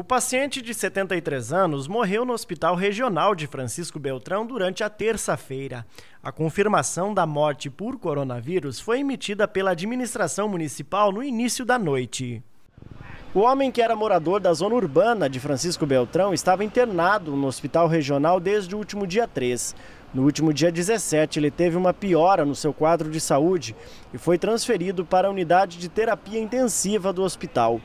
O paciente de 73 anos morreu no Hospital Regional de Francisco Beltrão durante a terça-feira. A confirmação da morte por coronavírus foi emitida pela administração municipal no início da noite. O homem que era morador da zona urbana de Francisco Beltrão estava internado no Hospital Regional desde o último dia 3. No último dia 17, ele teve uma piora no seu quadro de saúde e foi transferido para a unidade de terapia intensiva do hospital.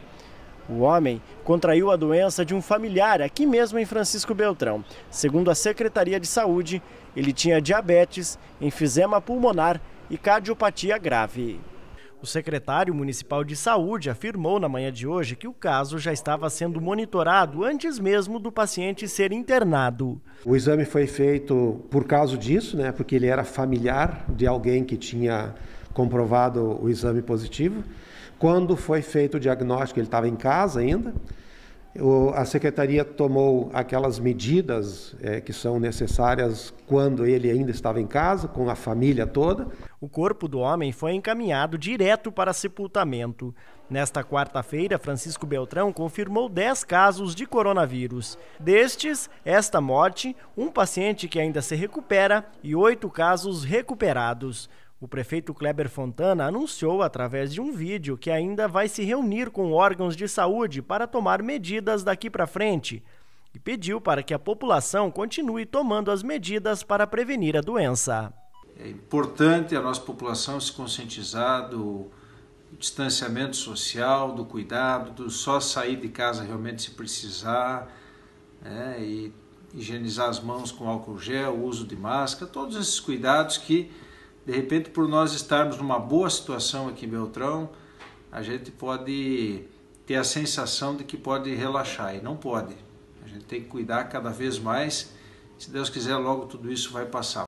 O homem contraiu a doença de um familiar aqui mesmo em Francisco Beltrão. Segundo a Secretaria de Saúde, ele tinha diabetes, enfisema pulmonar e cardiopatia grave. O secretário municipal de saúde afirmou na manhã de hoje que o caso já estava sendo monitorado antes mesmo do paciente ser internado. O exame foi feito por causa disso, né? Porque ele era familiar de alguém que tinha comprovado o exame positivo. Quando foi feito o diagnóstico, ele estava em casa ainda. O, a secretaria tomou aquelas medidas é, que são necessárias quando ele ainda estava em casa, com a família toda. O corpo do homem foi encaminhado direto para sepultamento. Nesta quarta-feira, Francisco Beltrão confirmou 10 casos de coronavírus. Destes, esta morte, um paciente que ainda se recupera e oito casos recuperados. O prefeito Kleber Fontana anunciou através de um vídeo que ainda vai se reunir com órgãos de saúde para tomar medidas daqui para frente e pediu para que a população continue tomando as medidas para prevenir a doença. É importante a nossa população se conscientizar do distanciamento social, do cuidado, do só sair de casa realmente se precisar, né, e higienizar as mãos com álcool gel, uso de máscara, todos esses cuidados que de repente, por nós estarmos numa boa situação aqui em Beltrão, a gente pode ter a sensação de que pode relaxar e não pode. A gente tem que cuidar cada vez mais. Se Deus quiser, logo tudo isso vai passar.